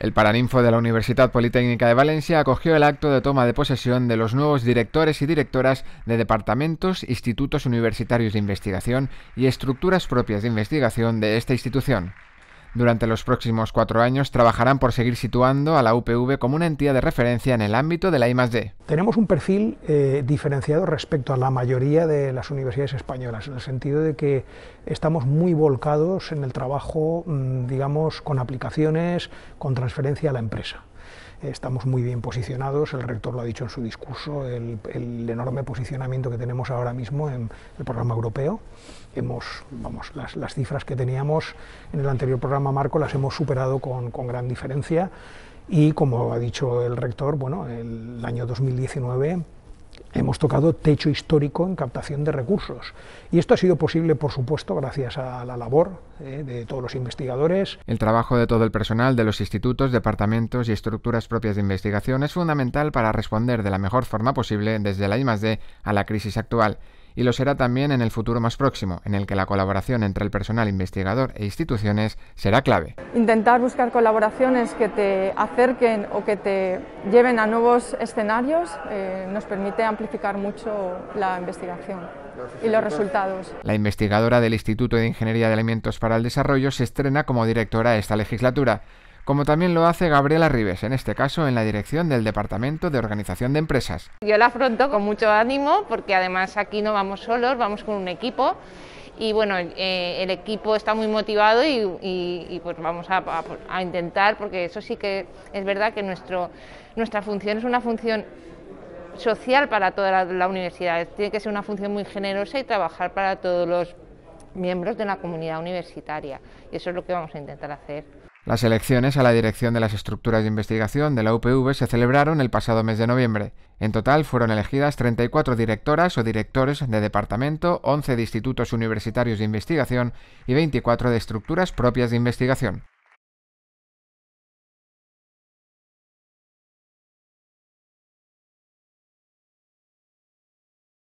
El Paraninfo de la Universidad Politécnica de Valencia acogió el acto de toma de posesión de los nuevos directores y directoras de departamentos, institutos universitarios de investigación y estructuras propias de investigación de esta institución. Durante los próximos cuatro años trabajarán por seguir situando a la UPV como una entidad de referencia en el ámbito de la I+.D. Tenemos un perfil eh, diferenciado respecto a la mayoría de las universidades españolas, en el sentido de que estamos muy volcados en el trabajo, mm, digamos, con aplicaciones, con transferencia a la empresa. Estamos muy bien posicionados, el rector lo ha dicho en su discurso, el, enorme posicionamiento que tenemos ahora mismo en el programa europeo. Hemos, vamos, las, las, cifras que teníamos en el anterior programa Marco las hemos superado con, con gran diferencia y como ha dicho el rector, bueno, el año 2019 hemos tocado techo histórico en captación de recursos. Y esto ha sido posible, por supuesto, gracias a la labor eh, de todos los investigadores. El trabajo de todo el personal de los institutos, departamentos y estructuras propias de investigación es fundamental para responder de la mejor forma posible desde la I+.D. a la crisis actual y lo será también en el futuro más próximo, en el que la colaboración entre el personal investigador e instituciones será clave. Intentar buscar colaboraciones que te acerquen o que te lleven a nuevos escenarios eh, nos permite amplificar mucho la investigación y los resultados. La investigadora del Instituto de Ingeniería de Alimentos para el Desarrollo se estrena como directora de esta legislatura como también lo hace Gabriela Rives, en este caso en la dirección del Departamento de Organización de Empresas. Yo la afronto con mucho ánimo porque además aquí no vamos solos, vamos con un equipo y bueno, eh, el equipo está muy motivado y, pues vamos a, intentar porque eso sí que es verdad que nuestro, nuestra función es una función social para toda la universidad, tiene que ser una función muy generosa y trabajar para todos los miembros de la comunidad universitaria y eso es lo que vamos a intentar hacer. Las elecciones a la dirección de las estructuras de investigación de la UPV se celebraron el pasado mes de noviembre. En total fueron elegidas 34 directoras o directores de departamento, 11 de institutos universitarios de investigación y 24 de estructuras propias de investigación.